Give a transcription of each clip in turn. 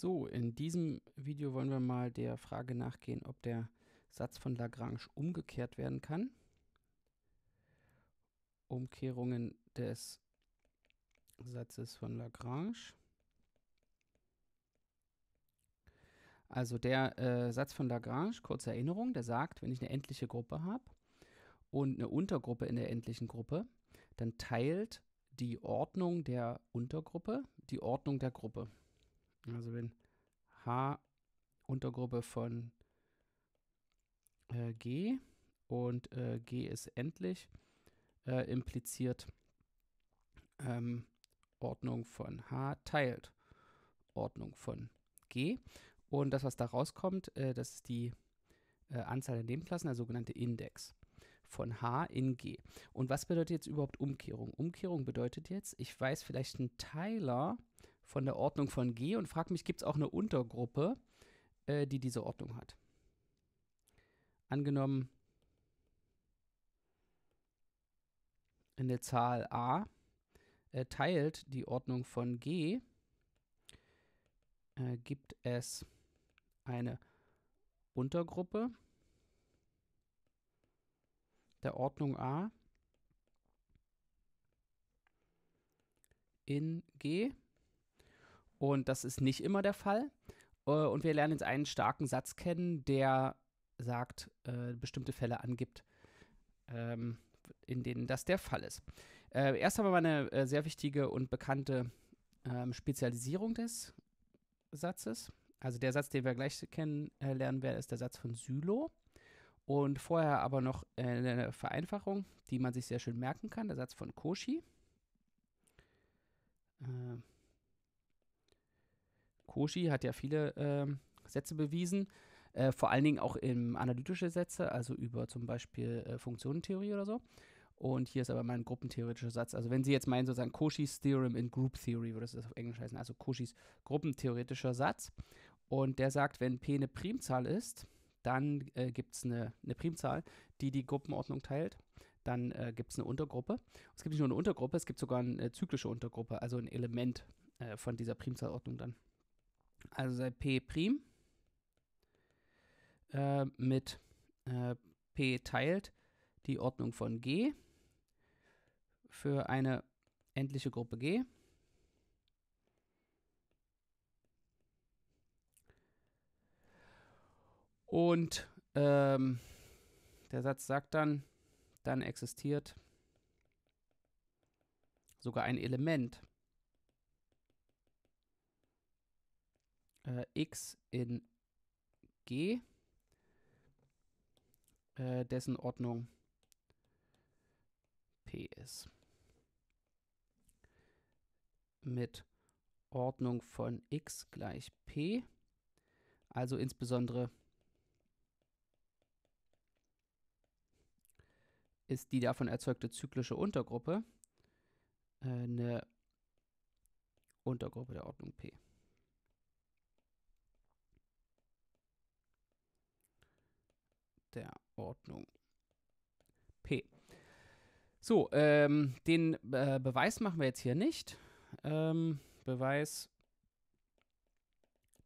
So, in diesem Video wollen wir mal der Frage nachgehen, ob der Satz von Lagrange umgekehrt werden kann. Umkehrungen des Satzes von Lagrange. Also der äh, Satz von Lagrange, kurze Erinnerung, der sagt, wenn ich eine endliche Gruppe habe und eine Untergruppe in der endlichen Gruppe, dann teilt die Ordnung der Untergruppe die Ordnung der Gruppe. Also wenn H Untergruppe von äh, G und äh, G ist endlich, äh, impliziert ähm, Ordnung von H teilt Ordnung von G. Und das, was da rauskommt, äh, das ist die äh, Anzahl der Nebenklassen, der sogenannte Index von H in G. Und was bedeutet jetzt überhaupt Umkehrung? Umkehrung bedeutet jetzt, ich weiß vielleicht einen Teiler, äh, von der Ordnung von G und frage mich, gibt es auch eine Untergruppe, äh, die diese Ordnung hat? Angenommen, eine Zahl a äh, teilt die Ordnung von g, äh, gibt es eine Untergruppe der Ordnung a in g und das ist nicht immer der Fall. Äh, und wir lernen jetzt einen starken Satz kennen, der sagt, äh, bestimmte Fälle angibt, ähm, in denen das der Fall ist. Äh, erst haben wir mal eine äh, sehr wichtige und bekannte ähm, Spezialisierung des Satzes. Also der Satz, den wir gleich kennenlernen äh, werden, ist der Satz von Sylo. Und vorher aber noch äh, eine Vereinfachung, die man sich sehr schön merken kann, der Satz von Cauchy. Äh, Cauchy hat ja viele äh, Sätze bewiesen, äh, vor allen Dingen auch in analytische Sätze, also über zum Beispiel äh, Funktionentheorie oder so. Und hier ist aber mein gruppentheoretischer Satz. Also wenn Sie jetzt meinen, sozusagen Cauchy's Theorem in Group Theory, würde es auf Englisch heißen, also Cauchys gruppentheoretischer Satz. Und der sagt, wenn P eine Primzahl ist, dann äh, gibt es eine, eine Primzahl, die die Gruppenordnung teilt. Dann äh, gibt es eine Untergruppe. Es gibt nicht nur eine Untergruppe, es gibt sogar eine zyklische Untergruppe, also ein Element äh, von dieser Primzahlordnung dann also sei P' äh, mit äh, P teilt die Ordnung von G für eine endliche Gruppe G. Und ähm, der Satz sagt dann, dann existiert sogar ein Element äh, x in g, äh, dessen Ordnung p ist. Mit Ordnung von x gleich p, also insbesondere ist die davon erzeugte zyklische Untergruppe äh, eine Untergruppe der Ordnung P. der Ordnung. P. So, ähm, den äh, Beweis machen wir jetzt hier nicht. Ähm, Beweis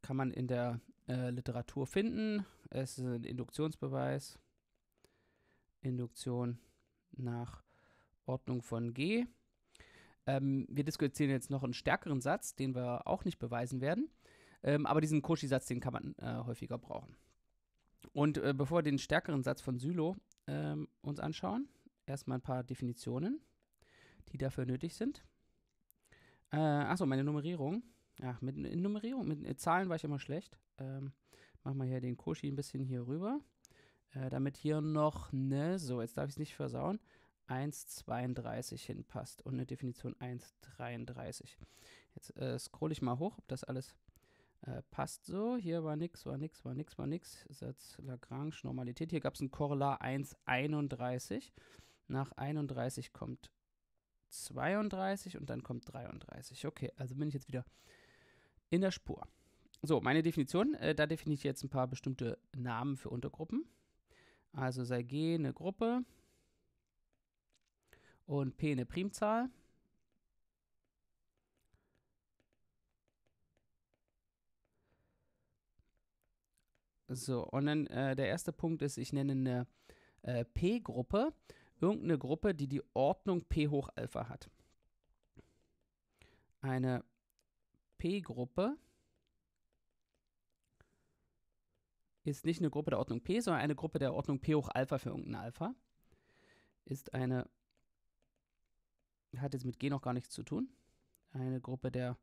kann man in der äh, Literatur finden. Es ist ein Induktionsbeweis. Induktion nach Ordnung von G. Ähm, wir diskutieren jetzt noch einen stärkeren Satz, den wir auch nicht beweisen werden. Ähm, aber diesen Cauchy-Satz, den kann man äh, häufiger brauchen. Und äh, bevor wir den stärkeren Satz von Sylo ähm, uns anschauen, erstmal ein paar Definitionen, die dafür nötig sind. Äh, achso, meine Nummerierung. Ach, mit Nummerierung, mit in Zahlen war ich immer schlecht. Ähm, machen wir hier den Koshi ein bisschen hier rüber. Äh, damit hier noch ne, so, jetzt darf ich es nicht versauen, 1,32 hinpasst und eine Definition 1,33. Jetzt äh, scroll ich mal hoch, ob das alles äh, passt so. Hier war nix, war nix, war nix, war nix. Satz Lagrange, Normalität. Hier gab es ein Korrelar 1,31. Nach 31 kommt 32 und dann kommt 33. Okay, also bin ich jetzt wieder in der Spur. So, meine Definition, äh, da definiere ich jetzt ein paar bestimmte Namen für Untergruppen. Also sei G eine Gruppe und P eine Primzahl So, und dann äh, der erste Punkt ist, ich nenne eine äh, P-Gruppe, irgendeine Gruppe, die die Ordnung P hoch Alpha hat. Eine P-Gruppe ist nicht eine Gruppe der Ordnung P, sondern eine Gruppe der Ordnung P hoch Alpha für irgendein Alpha. Ist eine, hat jetzt mit G noch gar nichts zu tun, eine Gruppe der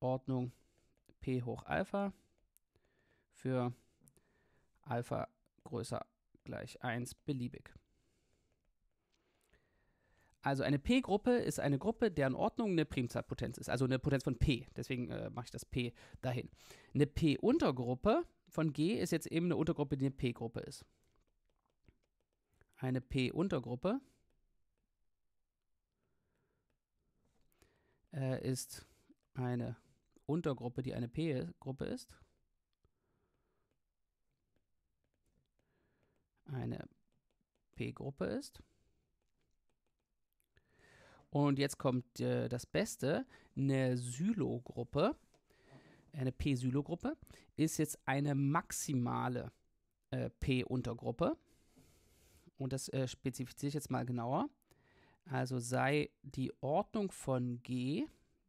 Ordnung P hoch Alpha für Alpha größer gleich 1 beliebig. Also eine P-Gruppe ist eine Gruppe, deren Ordnung eine Primzahlpotenz ist, also eine Potenz von P. Deswegen äh, mache ich das P dahin. Eine P-Untergruppe von G ist jetzt eben eine Untergruppe, die eine P-Gruppe ist. Eine P-Untergruppe äh, ist eine Untergruppe, die eine P-Gruppe ist. eine P-Gruppe ist. Und jetzt kommt äh, das Beste, eine Sylo-Gruppe, eine P-Sylo-Gruppe, ist jetzt eine maximale äh, P-Untergruppe. Und das äh, spezifiziere ich jetzt mal genauer. Also sei die Ordnung von G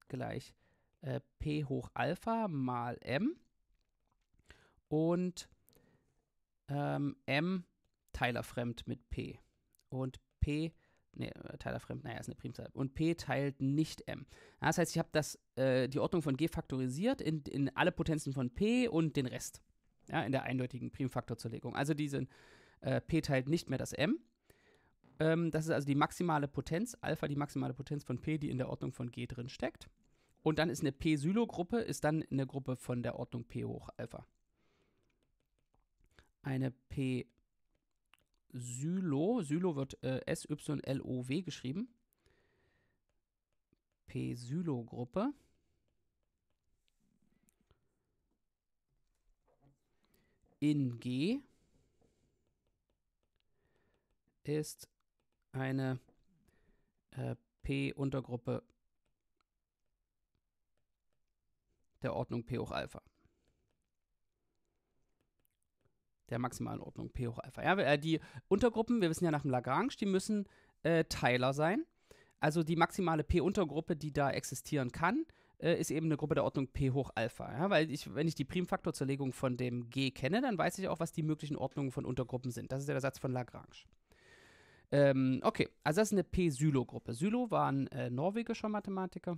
gleich äh, P hoch Alpha mal M und ähm, M teilerfremd mit P. Und P, nee, äh, teilerfremd, naja, ist eine Primzahl. Und P teilt nicht M. Das heißt, ich habe äh, die Ordnung von G faktorisiert in, in alle Potenzen von P und den Rest. Ja, in der eindeutigen Primfaktorzerlegung. Also diesen äh, P teilt nicht mehr das M. Ähm, das ist also die maximale Potenz, Alpha die maximale Potenz von P, die in der Ordnung von G drin steckt. Und dann ist eine P-Sylo-Gruppe, ist dann eine Gruppe von der Ordnung P hoch Alpha. Eine P Sylo, Sylo wird äh, S-Y-L-O-W geschrieben. P-Sylo-Gruppe. In G ist eine äh, P-Untergruppe der Ordnung P hoch Alpha. der maximalen Ordnung P hoch Alpha. Ja, äh, die Untergruppen, wir wissen ja nach dem Lagrange, die müssen äh, Teiler sein. Also die maximale P-Untergruppe, die da existieren kann, äh, ist eben eine Gruppe der Ordnung P hoch Alpha. Ja? Weil ich, wenn ich die Primfaktorzerlegung von dem G kenne, dann weiß ich auch, was die möglichen Ordnungen von Untergruppen sind. Das ist ja der Satz von Lagrange. Ähm, okay, also das ist eine P-Sylo-Gruppe. Sylo war ein äh, norwegischer Mathematiker,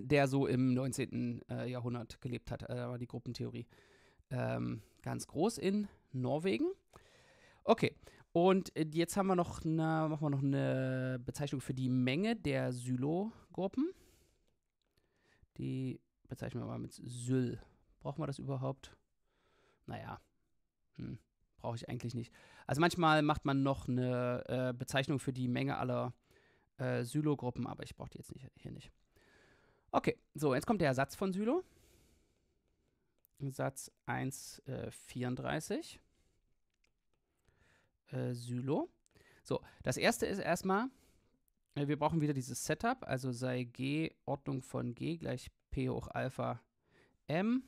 der so im 19. Äh, Jahrhundert gelebt hat, äh, die Gruppentheorie ähm, ganz groß in Norwegen. Okay, und äh, jetzt haben wir noch eine, machen wir noch eine Bezeichnung für die Menge der Sylogruppen. Die bezeichnen wir mal mit Syl. Brauchen wir das überhaupt? Naja, hm. brauche ich eigentlich nicht. Also manchmal macht man noch eine äh, Bezeichnung für die Menge aller äh, Sylogruppen, aber ich brauche die jetzt nicht, hier nicht. Okay, so, jetzt kommt der Ersatz von Sylo. Satz 1,34. Äh, äh, Sylo. So, das erste ist erstmal, äh, wir brauchen wieder dieses Setup, also sei G Ordnung von G gleich P hoch Alpha M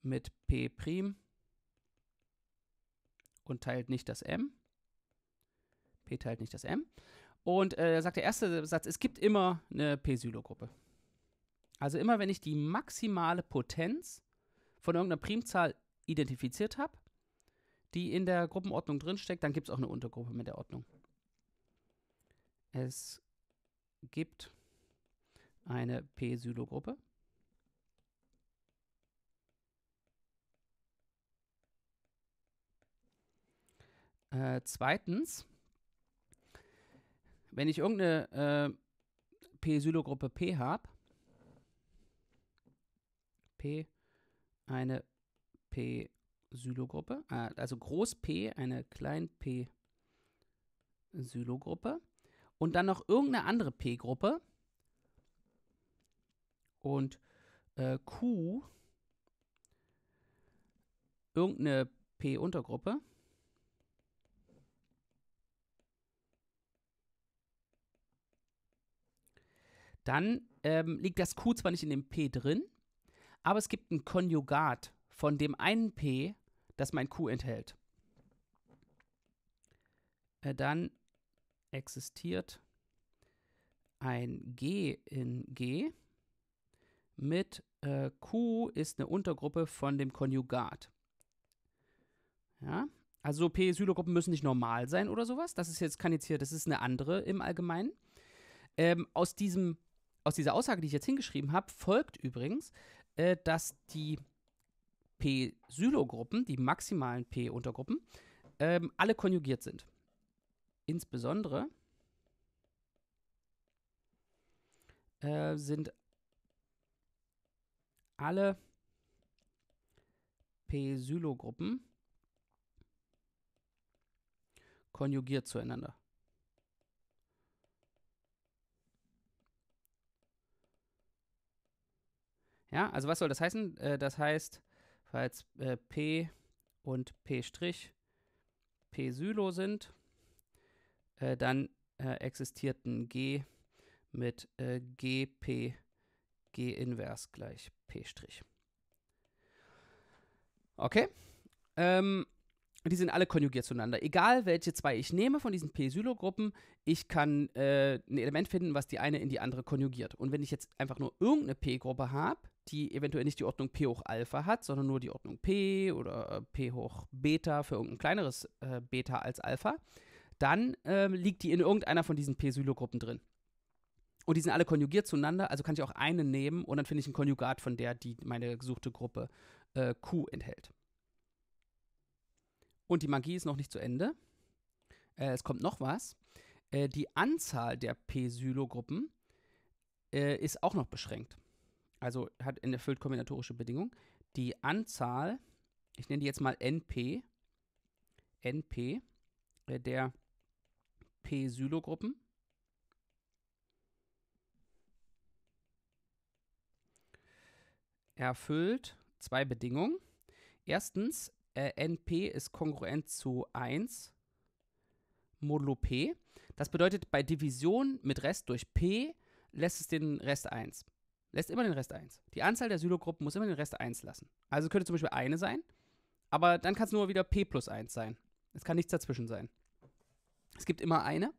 mit P und teilt nicht das M. P teilt nicht das M. Und äh, sagt der erste Satz, es gibt immer eine P-Silo-Gruppe. Also immer wenn ich die maximale Potenz von irgendeiner Primzahl identifiziert habe, die in der Gruppenordnung drinsteckt, dann gibt es auch eine Untergruppe mit der Ordnung. Es gibt eine P-Sylo-Gruppe. Äh, zweitens, wenn ich irgendeine äh, P-Sylo-Gruppe P habe, eine P-Sylogruppe, äh, also Groß P eine Klein P Sylogruppe und dann noch irgendeine andere P-Gruppe und äh, Q irgendeine P-Untergruppe. Dann ähm, liegt das Q zwar nicht in dem P drin, aber es gibt ein Konjugat von dem einen P, das mein Q enthält. Äh, dann existiert ein G in G mit äh, Q ist eine Untergruppe von dem Konjugat. Ja, also P-Sylogruppen müssen nicht normal sein oder sowas. Das ist jetzt, kann jetzt hier, das ist eine andere im Allgemeinen. Ähm, aus diesem aus dieser Aussage, die ich jetzt hingeschrieben habe, folgt übrigens, äh, dass die p sylo die maximalen P-Untergruppen, ähm, alle konjugiert sind. Insbesondere äh, sind alle p sylo konjugiert zueinander. Ja, also was soll das heißen? Äh, das heißt, falls äh, P und P' P Sylo sind, äh, dann existiert ein G mit GP G invers gleich P'. Okay? Ähm, die sind alle konjugiert zueinander. Egal welche zwei ich nehme von diesen P-Sylo-Gruppen, ich kann äh, ein Element finden, was die eine in die andere konjugiert. Und wenn ich jetzt einfach nur irgendeine P-Gruppe habe, die eventuell nicht die Ordnung P hoch Alpha hat, sondern nur die Ordnung P oder äh, P hoch Beta für irgendein kleineres äh, Beta als Alpha, dann äh, liegt die in irgendeiner von diesen P-Sylogruppen drin. Und die sind alle konjugiert zueinander, also kann ich auch eine nehmen und dann finde ich ein Konjugat von der, die meine gesuchte Gruppe äh, Q enthält. Und die Magie ist noch nicht zu Ende. Äh, es kommt noch was. Äh, die Anzahl der P-Sylogruppen ist auch noch beschränkt also hat in erfüllt kombinatorische Bedingung, die Anzahl, ich nenne die jetzt mal NP, NP äh, der p sylo erfüllt zwei Bedingungen. Erstens, äh, NP ist kongruent zu 1 modulo P. Das bedeutet, bei Division mit Rest durch P lässt es den Rest 1 lässt immer den Rest 1. Die Anzahl der Sylogruppen muss immer den Rest 1 lassen. Also könnte zum Beispiel eine sein, aber dann kann es nur wieder p plus 1 sein. Es kann nichts dazwischen sein. Es gibt immer eine,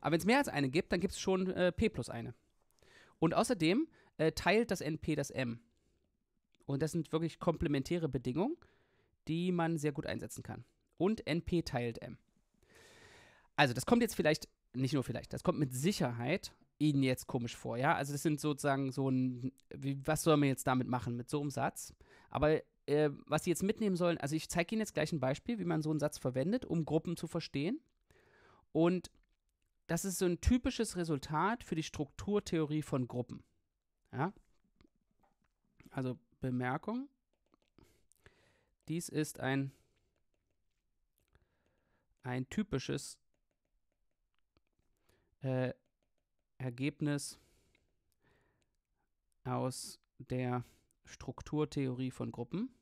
aber wenn es mehr als eine gibt, dann gibt es schon äh, p plus eine. Und außerdem äh, teilt das NP das M. Und das sind wirklich komplementäre Bedingungen, die man sehr gut einsetzen kann. Und NP teilt M. Also das kommt jetzt vielleicht, nicht nur vielleicht, das kommt mit Sicherheit ihnen jetzt komisch vor, ja? Also das sind sozusagen so ein, wie, was soll man jetzt damit machen mit so einem Satz? Aber äh, was sie jetzt mitnehmen sollen, also ich zeige Ihnen jetzt gleich ein Beispiel, wie man so einen Satz verwendet, um Gruppen zu verstehen. Und das ist so ein typisches Resultat für die Strukturtheorie von Gruppen. Ja? Also Bemerkung. Dies ist ein, ein typisches äh, Ergebnis aus der Strukturtheorie von Gruppen.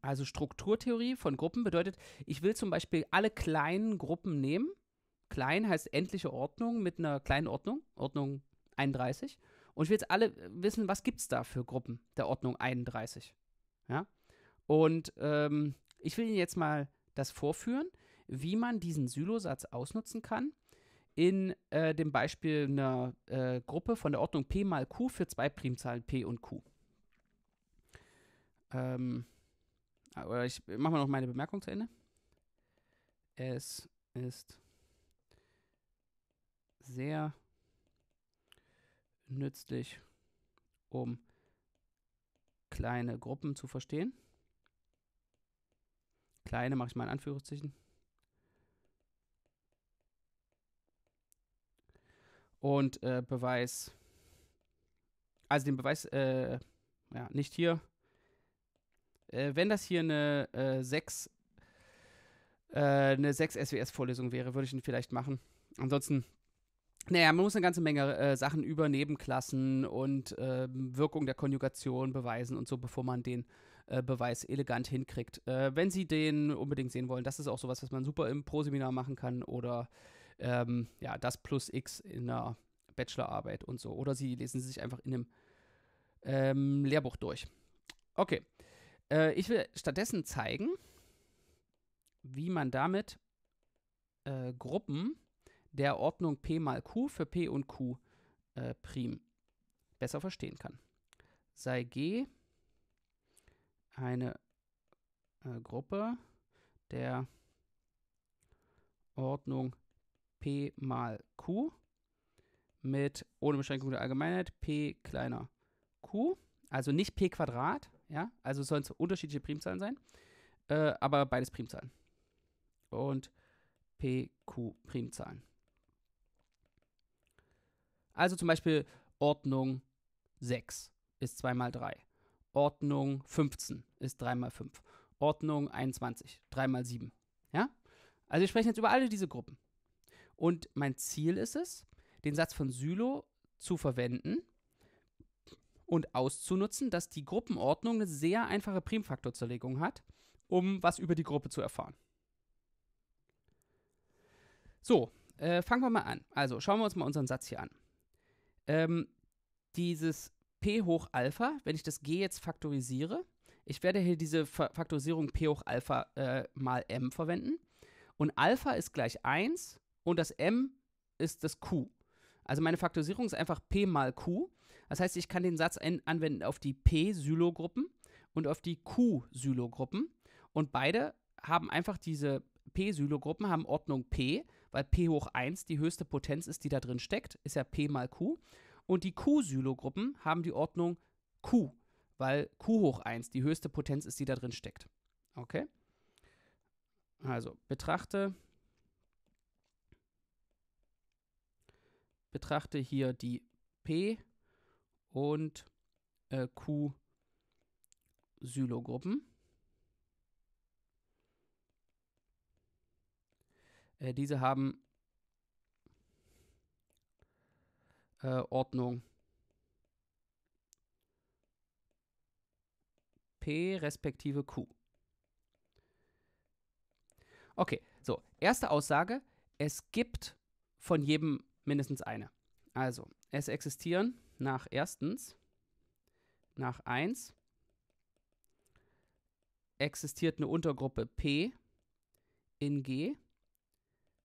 Also Strukturtheorie von Gruppen bedeutet, ich will zum Beispiel alle kleinen Gruppen nehmen. Klein heißt endliche Ordnung mit einer kleinen Ordnung, Ordnung 31. Und ich will jetzt alle äh, wissen, was gibt es da für Gruppen der Ordnung 31. Ja? Und ähm, ich will Ihnen jetzt mal das vorführen, wie man diesen Sylosatz ausnutzen kann. In äh, dem Beispiel einer äh, Gruppe von der Ordnung P mal Q für zwei Primzahlen P und Q. Ähm, aber ich mache mal noch meine Bemerkung zu Ende. Es ist sehr nützlich, um kleine Gruppen zu verstehen kleine mache ich mal in Anführungszeichen. Und äh, Beweis, also den Beweis, äh, ja, nicht hier. Äh, wenn das hier eine äh, 6, äh, eine 6 SWS-Vorlesung wäre, würde ich ihn vielleicht machen. Ansonsten, naja, man muss eine ganze Menge äh, Sachen über Nebenklassen und ähm, Wirkung der Konjugation beweisen und so, bevor man den äh, Beweis elegant hinkriegt. Äh, wenn Sie den unbedingt sehen wollen, das ist auch sowas, was man super im Proseminar machen kann oder ähm, ja, das plus X in einer Bachelorarbeit und so. Oder Sie lesen sie sich einfach in einem ähm, Lehrbuch durch. Okay. Äh, ich will stattdessen zeigen, wie man damit äh, Gruppen der Ordnung P mal Q für P und Q äh, prim besser verstehen kann. Sei G eine äh, Gruppe der Ordnung P mal Q mit ohne Beschränkung der Allgemeinheit P kleiner Q, also nicht P Quadrat, ja, also sollen es unterschiedliche Primzahlen sein, äh, aber beides Primzahlen. Und P Q Primzahlen. Also zum Beispiel Ordnung 6 ist 2 mal 3. Ordnung 15 ist 3 mal 5. Ordnung 21, 3 mal 7. Ja? Also wir sprechen jetzt über alle diese Gruppen. Und mein Ziel ist es, den Satz von Sylo zu verwenden und auszunutzen, dass die Gruppenordnung eine sehr einfache Primfaktorzerlegung hat, um was über die Gruppe zu erfahren. So, äh, fangen wir mal an. Also schauen wir uns mal unseren Satz hier an. Ähm, dieses p hoch Alpha, wenn ich das g jetzt faktorisiere, ich werde hier diese Faktorisierung p hoch Alpha äh, mal m verwenden. Und Alpha ist gleich 1 und das m ist das q. Also meine Faktorisierung ist einfach p mal q. Das heißt, ich kann den Satz anwenden auf die p sylo und auf die q sylo Und beide haben einfach diese p sylo haben Ordnung p, weil p hoch 1 die höchste Potenz ist, die da drin steckt, ist ja p mal q. Und die Q-Sylogruppen haben die Ordnung Q, weil Q hoch 1 die höchste Potenz ist, die da drin steckt. Okay? Also betrachte, betrachte hier die P und äh, Q Sylogruppen. Äh, diese haben äh, Ordnung P respektive Q. Okay, so, erste Aussage, es gibt von jedem mindestens eine. Also, es existieren nach erstens, nach 1 existiert eine Untergruppe P in G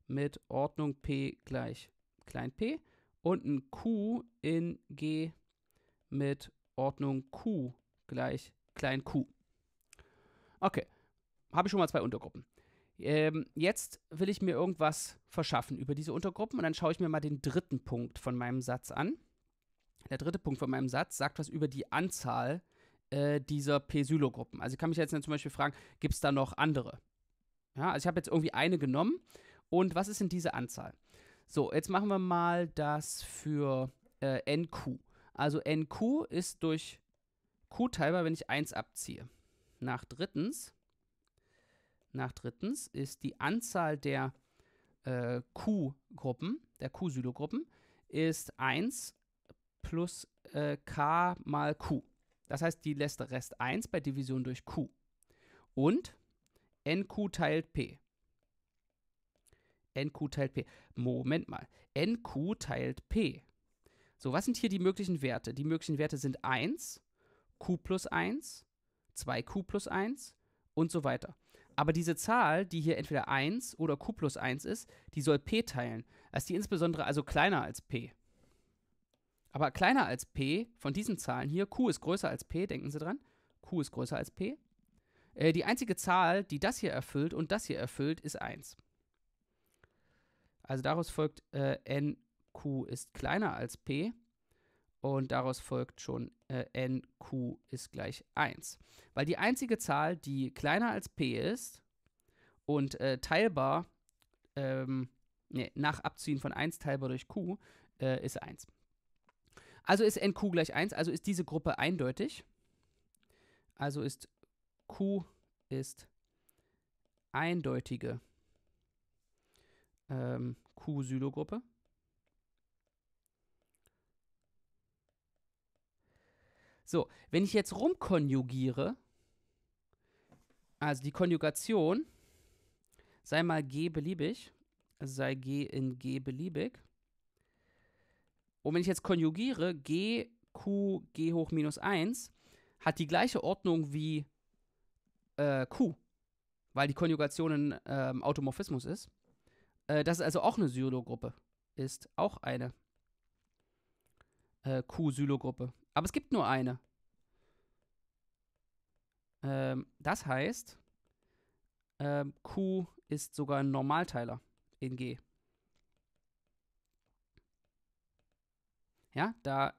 mit Ordnung P gleich klein p und ein Q in G mit Ordnung Q gleich klein q. Okay, habe ich schon mal zwei Untergruppen. Ähm, jetzt will ich mir irgendwas verschaffen über diese Untergruppen und dann schaue ich mir mal den dritten Punkt von meinem Satz an. Der dritte Punkt von meinem Satz sagt was über die Anzahl äh, dieser P-Sylo-Gruppen. Also ich kann mich jetzt zum Beispiel fragen, gibt es da noch andere? Ja, also ich habe jetzt irgendwie eine genommen und was ist denn diese Anzahl? So, jetzt machen wir mal das für äh, NQ. Also NQ ist durch Q teilbar, wenn ich 1 abziehe. Nach drittens, nach drittens ist die Anzahl der äh, Q-Gruppen, der q silo ist 1 plus äh, K mal Q. Das heißt, die lässt der Rest 1 bei Division durch Q. Und NQ teilt P. NQ teilt P. Moment mal. NQ teilt P. So, was sind hier die möglichen Werte? Die möglichen Werte sind 1, Q plus 1, 2Q plus 1 und so weiter. Aber diese Zahl, die hier entweder 1 oder Q plus 1 ist, die soll P teilen. Ist die insbesondere also kleiner als P. Aber kleiner als P von diesen Zahlen hier, Q ist größer als P, denken Sie dran. Q ist größer als P. Äh, die einzige Zahl, die das hier erfüllt und das hier erfüllt, ist 1. Also daraus folgt, äh, NQ ist kleiner als P und daraus folgt schon äh, NQ ist gleich 1. Weil die einzige Zahl, die kleiner als P ist und äh, teilbar, ähm, nee, nach Abziehen von 1 teilbar durch Q, äh, ist 1. Also ist NQ gleich 1, also ist diese Gruppe eindeutig. Also ist Q ist eindeutige ähm, Q-Sylo-Gruppe. So, wenn ich jetzt rumkonjugiere, also die Konjugation, sei mal g beliebig, sei g in g beliebig. Und wenn ich jetzt konjugiere, g, q, g hoch minus 1 hat die gleiche Ordnung wie äh, q, weil die Konjugation ein ähm, Automorphismus ist. Äh, das ist also auch eine Sylogruppe. Ist auch eine äh, Q-Sylogruppe. Aber es gibt nur eine. Ähm, das heißt, ähm, Q ist sogar ein Normalteiler in G. Ja, da,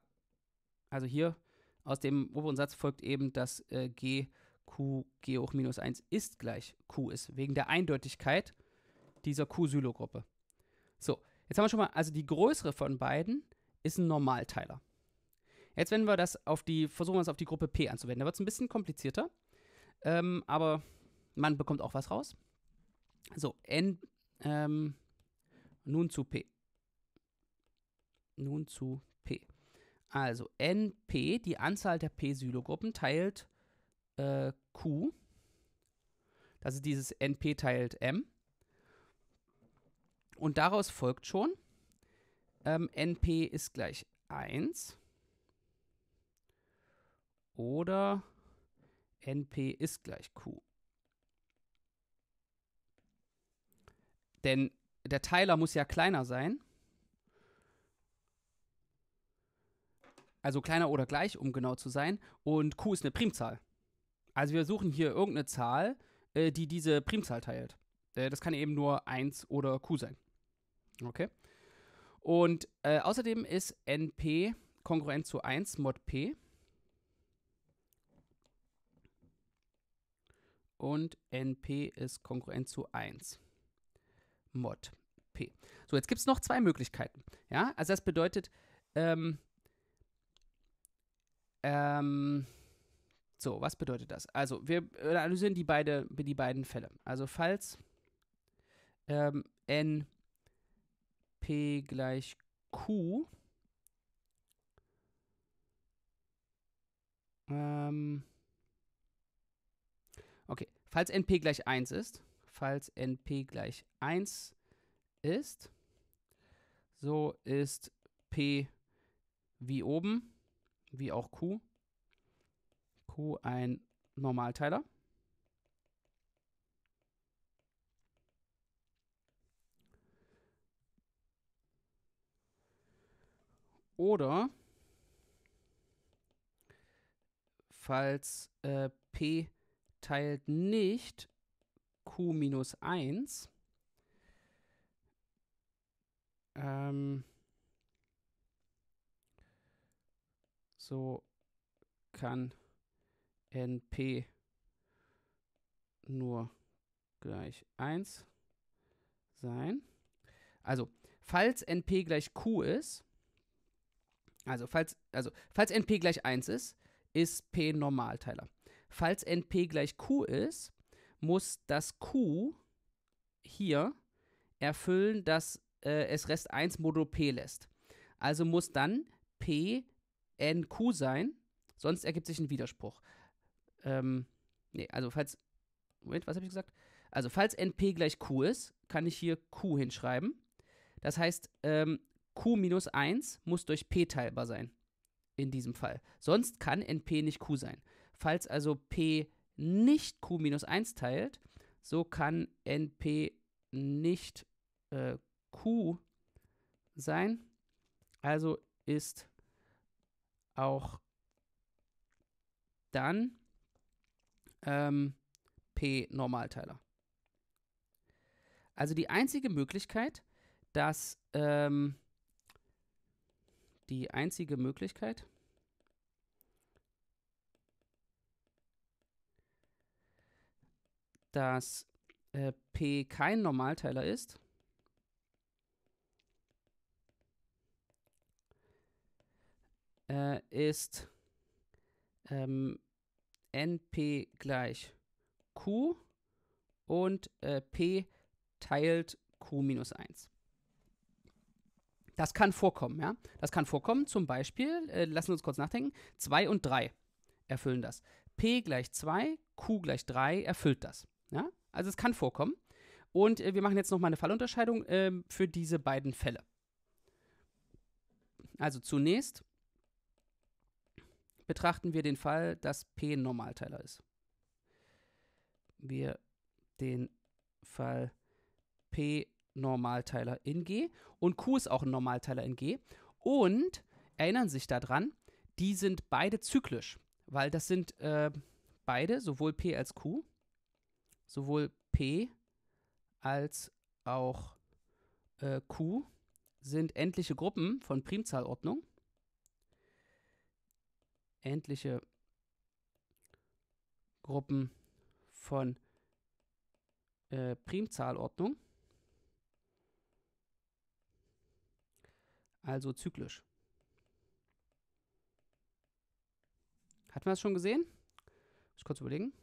also hier aus dem oberen Satz folgt eben, dass äh, G Q G hoch minus 1 ist gleich Q ist, wegen der Eindeutigkeit dieser Q-Sylo-Gruppe. So, jetzt haben wir schon mal, also die größere von beiden ist ein Normalteiler. Jetzt wenden wir das auf die, versuchen wir es auf die Gruppe P anzuwenden. Da wird es ein bisschen komplizierter, ähm, aber man bekommt auch was raus. So, N, ähm, nun zu P. Nun zu P. Also NP, die Anzahl der P-Sylogruppen, teilt äh, Q. Das ist dieses NP teilt M. Und daraus folgt schon, ähm, NP ist gleich 1 oder NP ist gleich Q. Denn der Teiler muss ja kleiner sein. Also kleiner oder gleich, um genau zu sein. Und Q ist eine Primzahl. Also wir suchen hier irgendeine Zahl, äh, die diese Primzahl teilt. Äh, das kann eben nur 1 oder Q sein. Okay. Und äh, außerdem ist NP kongruent zu 1 mod P. Und NP ist kongruent zu 1 mod P. So, jetzt gibt es noch zwei Möglichkeiten. Ja, also das bedeutet, ähm, ähm, so, was bedeutet das? Also, wir analysieren die, beide, die beiden Fälle. Also, falls ähm, N gleich Q. Ähm okay, falls NP gleich 1 ist, falls NP gleich 1 ist, so ist P wie oben, wie auch Q. Q ein Normalteiler. Oder falls äh, P teilt nicht Q minus 1, ähm, so kann NP nur gleich 1 sein. Also, falls NP gleich Q ist, also falls, also, falls NP gleich 1 ist, ist P Normalteiler. Falls NP gleich Q ist, muss das Q hier erfüllen, dass äh, es Rest 1 modulo P lässt. Also muss dann P NQ sein, sonst ergibt sich ein Widerspruch. Ähm, nee, also falls, Moment, was habe ich gesagt? Also falls NP gleich Q ist, kann ich hier Q hinschreiben. Das heißt, ähm, Q 1 muss durch P teilbar sein. In diesem Fall. Sonst kann NP nicht Q sein. Falls also P nicht Q 1 teilt, so kann NP nicht äh, Q sein. Also ist auch dann ähm, P Normalteiler. Also die einzige Möglichkeit, dass ähm, die einzige Möglichkeit, dass äh, P kein Normalteiler ist, äh, ist ähm, NP gleich Q und äh, P teilt Q minus 1. Das kann vorkommen, ja. Das kann vorkommen, zum Beispiel, äh, lassen wir uns kurz nachdenken, 2 und 3 erfüllen das. P gleich 2, Q gleich 3 erfüllt das. Ja? Also es kann vorkommen. Und äh, wir machen jetzt nochmal eine Fallunterscheidung äh, für diese beiden Fälle. Also zunächst betrachten wir den Fall, dass P ein Normalteiler ist. Wir den Fall P Normalteiler in G und Q ist auch ein Normalteiler in G. Und erinnern sich daran, die sind beide zyklisch, weil das sind äh, beide, sowohl P als Q, sowohl P als auch äh, Q sind endliche Gruppen von Primzahlordnung. Endliche Gruppen von äh, Primzahlordnung. also zyklisch. Hatten wir das schon gesehen? Muss ich kurz überlegen.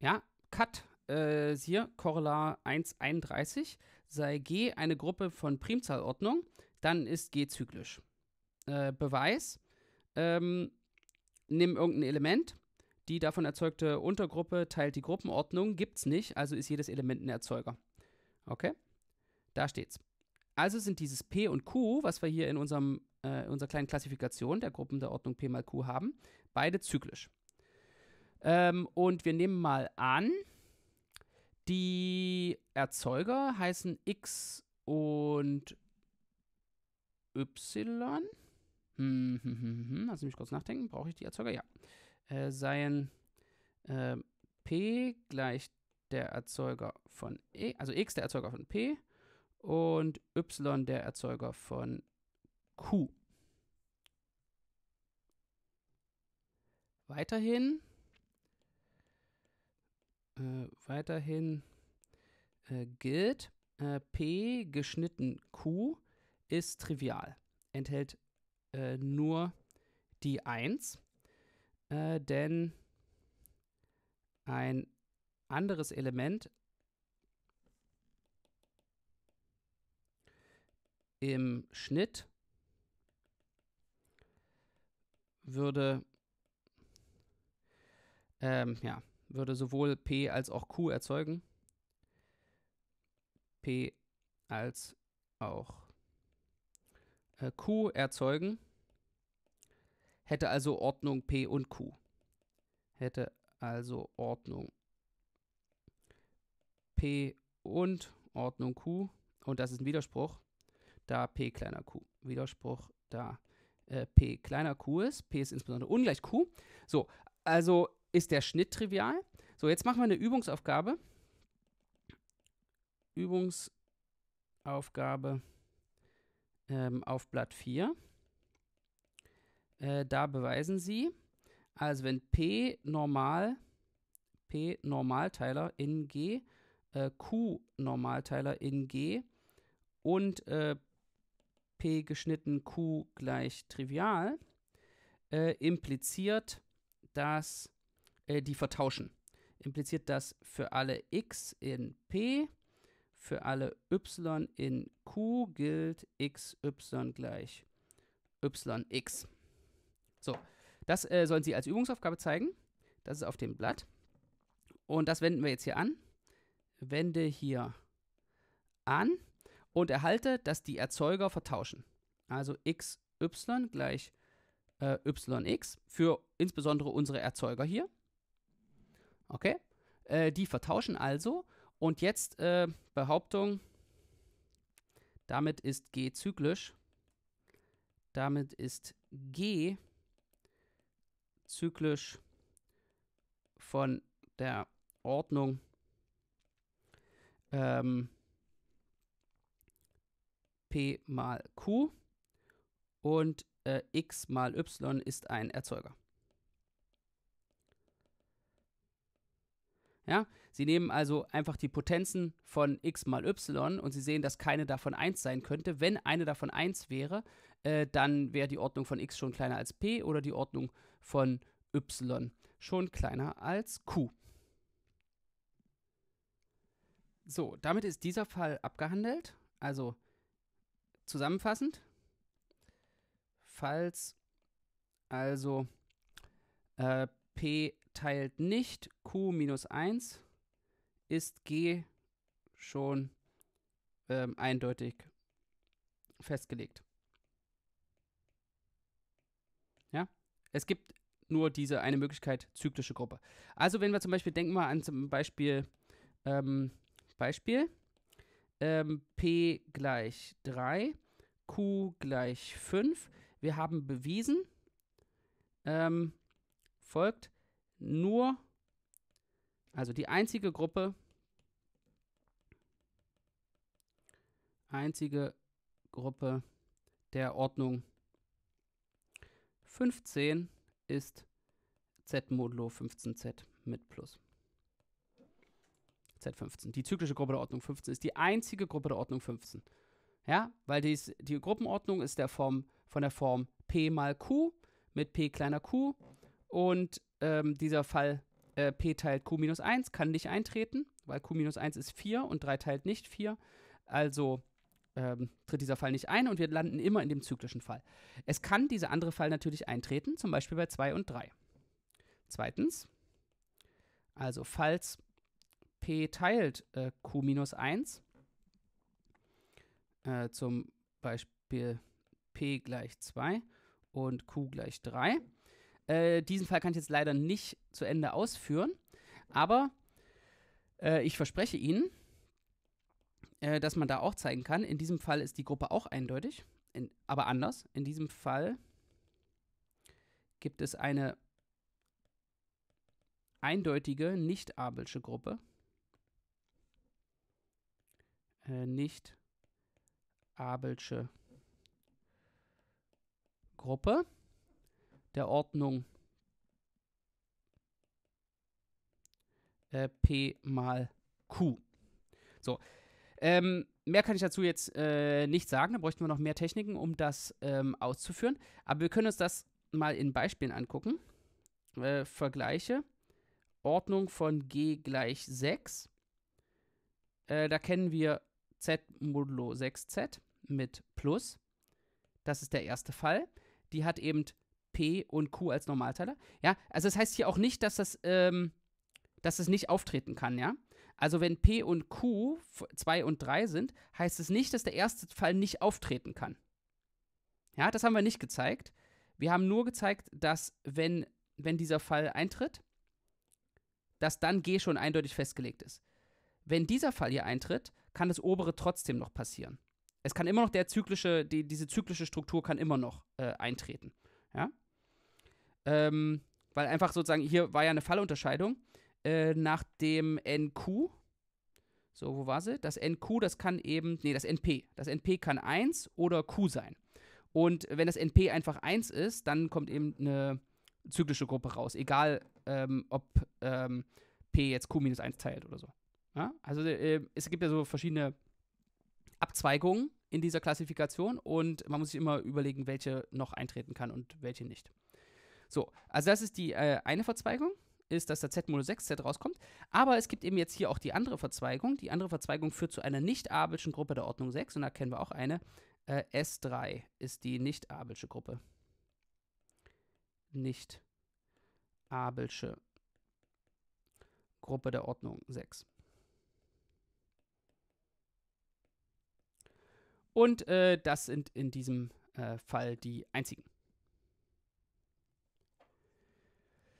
Ja, Cut äh, hier, Korrelar 131, sei G eine Gruppe von Primzahlordnung, dann ist G zyklisch. Äh, Beweis, ähm, nimm irgendein Element, die davon erzeugte Untergruppe teilt die Gruppenordnung, gibt's nicht, also ist jedes Element ein Erzeuger. Okay? Da steht's. Also sind dieses P und Q, was wir hier in unserem, äh, unserer kleinen Klassifikation der Gruppen der Ordnung P mal Q haben, beide zyklisch. Ähm, und wir nehmen mal an, die Erzeuger heißen X und Y. Hm, hm, hm, hm. hm. Lass mich kurz nachdenken. Brauche ich die Erzeuger? Ja. Äh, seien äh, P gleich der Erzeuger von E, also X der Erzeuger von P und Y der Erzeuger von Q. Weiterhin, äh, weiterhin äh, gilt, äh, P geschnitten Q ist trivial, enthält äh, nur die 1, äh, denn ein anderes Element im Schnitt würde, ähm, ja, würde sowohl P als auch Q erzeugen. P als auch äh, Q erzeugen. Hätte also Ordnung P und Q. Hätte also Ordnung P und Ordnung Q. Und das ist ein Widerspruch da P kleiner Q. Widerspruch, da äh, P kleiner Q ist. P ist insbesondere ungleich Q. So, also ist der Schnitt trivial. So, jetzt machen wir eine Übungsaufgabe. Übungsaufgabe ähm, auf Blatt 4. Äh, da beweisen Sie, also wenn P normal, P Normalteiler in G, äh, Q Normalteiler in G und äh, P geschnitten Q gleich trivial äh, impliziert, dass äh, die vertauschen. Impliziert, dass für alle x in P, für alle y in Q gilt xy gleich yx. So, das äh, sollen Sie als Übungsaufgabe zeigen. Das ist auf dem Blatt. Und das wenden wir jetzt hier an. Wende hier an und erhalte, dass die Erzeuger vertauschen. Also xy gleich äh, yx für insbesondere unsere Erzeuger hier. Okay? Äh, die vertauschen also. Und jetzt äh, Behauptung, damit ist g zyklisch. Damit ist g zyklisch von der Ordnung ähm, P mal Q und äh, X mal Y ist ein Erzeuger. Ja, sie nehmen also einfach die Potenzen von x mal y und sie sehen, dass keine davon 1 sein könnte. Wenn eine davon 1 wäre, äh, dann wäre die Ordnung von x schon kleiner als p oder die Ordnung von y schon kleiner als q. So, damit ist dieser Fall abgehandelt. Also zusammenfassend, falls also äh, P teilt nicht Q minus 1, ist G schon ähm, eindeutig festgelegt. Ja, es gibt nur diese eine Möglichkeit, zyklische Gruppe. Also wenn wir zum Beispiel, denken wir an zum Beispiel, ähm, Beispiel, ähm, P gleich 3, Q gleich 5. Wir haben bewiesen, ähm, folgt nur, also die einzige Gruppe, einzige Gruppe der Ordnung 15 ist Z modulo 15Z mit Plus. Z15. Die zyklische Gruppe der Ordnung 15 ist die einzige Gruppe der Ordnung 15. Ja, weil dies, die Gruppenordnung ist der Form, von der Form P mal Q mit P kleiner Q und ähm, dieser Fall äh, P teilt Q minus 1 kann nicht eintreten, weil Q minus 1 ist 4 und 3 teilt nicht 4. Also ähm, tritt dieser Fall nicht ein und wir landen immer in dem zyklischen Fall. Es kann dieser andere Fall natürlich eintreten, zum Beispiel bei 2 und 3. Zweitens, also falls teilt äh, q minus 1. Äh, zum Beispiel p gleich 2 und q gleich 3. Äh, diesen Fall kann ich jetzt leider nicht zu Ende ausführen, aber äh, ich verspreche Ihnen, äh, dass man da auch zeigen kann. In diesem Fall ist die Gruppe auch eindeutig, in, aber anders. In diesem Fall gibt es eine eindeutige nicht-abelsche Gruppe. Äh, nicht Abelsche Gruppe der Ordnung äh, P mal Q. So. Ähm, mehr kann ich dazu jetzt äh, nicht sagen. Da bräuchten wir noch mehr Techniken, um das ähm, auszuführen. Aber wir können uns das mal in Beispielen angucken. Äh, Vergleiche. Ordnung von G gleich 6. Äh, da kennen wir z modulo 6z mit plus. Das ist der erste Fall. Die hat eben P und Q als Normalteiler. Ja, also das heißt hier auch nicht, dass das, ähm, dass das nicht auftreten kann, ja. Also wenn P und Q 2 und 3 sind, heißt es nicht, dass der erste Fall nicht auftreten kann. Ja, das haben wir nicht gezeigt. Wir haben nur gezeigt, dass wenn, wenn dieser Fall eintritt, dass dann G schon eindeutig festgelegt ist. Wenn dieser Fall hier eintritt, kann das obere trotzdem noch passieren. Es kann immer noch der zyklische, die, diese zyklische Struktur kann immer noch äh, eintreten. Ja? Ähm, weil einfach sozusagen, hier war ja eine Fallunterscheidung. Äh, nach dem NQ, so, wo war sie? Das NQ, das kann eben, nee, das NP. Das NP kann 1 oder Q sein. Und wenn das NP einfach 1 ist, dann kommt eben eine zyklische Gruppe raus, egal ähm, ob ähm, P jetzt Q minus 1 teilt oder so. Ja? Also äh, es gibt ja so verschiedene Abzweigungen in dieser Klassifikation und man muss sich immer überlegen, welche noch eintreten kann und welche nicht. So, also das ist die äh, eine Verzweigung, ist, dass der Z-Modus 6Z rauskommt. Aber es gibt eben jetzt hier auch die andere Verzweigung. Die andere Verzweigung führt zu einer nicht-abelschen Gruppe der Ordnung 6 und da kennen wir auch eine. Äh, S3 ist die nicht-abelsche Gruppe. Nicht-abelsche Gruppe der Ordnung 6. Und äh, das sind in diesem äh, Fall die einzigen.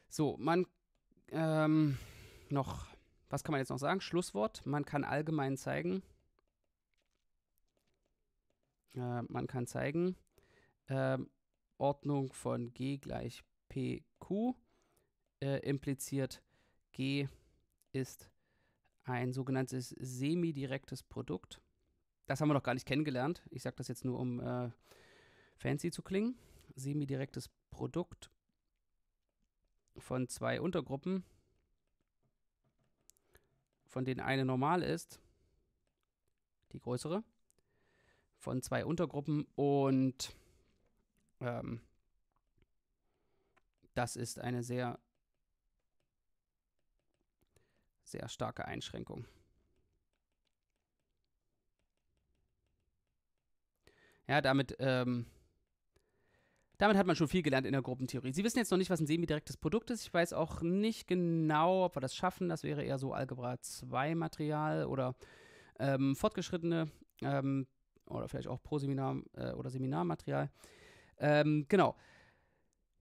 So, man ähm, noch, was kann man jetzt noch sagen? Schlusswort, man kann allgemein zeigen. Äh, man kann zeigen, ähm, Ordnung von G gleich PQ äh, impliziert G ist ein sogenanntes semidirektes Produkt das haben wir noch gar nicht kennengelernt. Ich sage das jetzt nur, um äh, fancy zu klingen. Semi-direktes Produkt von zwei Untergruppen, von denen eine normal ist, die größere, von zwei Untergruppen und ähm, das ist eine sehr, sehr starke Einschränkung. Ja, damit, ähm, damit hat man schon viel gelernt in der Gruppentheorie. Sie wissen jetzt noch nicht, was ein semidirektes Produkt ist. Ich weiß auch nicht genau, ob wir das schaffen. Das wäre eher so Algebra 2 Material oder ähm, fortgeschrittene ähm, oder vielleicht auch Proseminar äh, oder Seminarmaterial. Ähm, genau.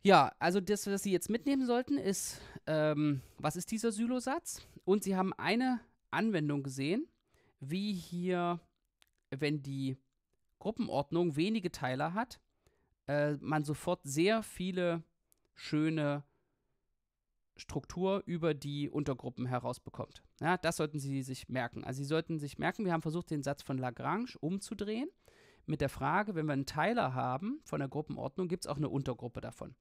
Ja, also das, was Sie jetzt mitnehmen sollten, ist, ähm, was ist dieser Sylosatz? Und Sie haben eine Anwendung gesehen, wie hier, wenn die Gruppenordnung wenige Teile hat, äh, man sofort sehr viele schöne Struktur über die Untergruppen herausbekommt. Ja, das sollten Sie sich merken. Also Sie sollten sich merken, wir haben versucht, den Satz von Lagrange umzudrehen mit der Frage, wenn wir einen Teiler haben von der Gruppenordnung, gibt es auch eine Untergruppe davon.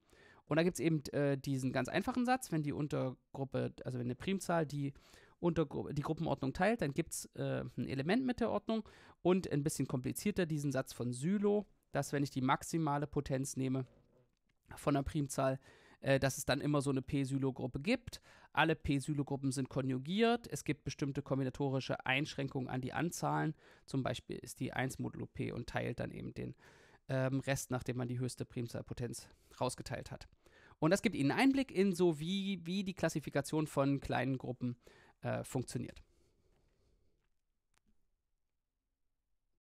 Und da gibt es eben äh, diesen ganz einfachen Satz, wenn die Untergruppe, also wenn eine Primzahl die unter die Gruppenordnung teilt, dann gibt es äh, ein Element mit der Ordnung und ein bisschen komplizierter diesen Satz von Sylo, dass wenn ich die maximale Potenz nehme von der Primzahl, äh, dass es dann immer so eine P-Sylo-Gruppe gibt. Alle P-Sylo-Gruppen sind konjugiert. Es gibt bestimmte kombinatorische Einschränkungen an die Anzahlen. Zum Beispiel ist die 1 modulo P und teilt dann eben den ähm, Rest, nachdem man die höchste Primzahlpotenz rausgeteilt hat. Und das gibt Ihnen Einblick in so, wie, wie die Klassifikation von kleinen Gruppen äh, funktioniert.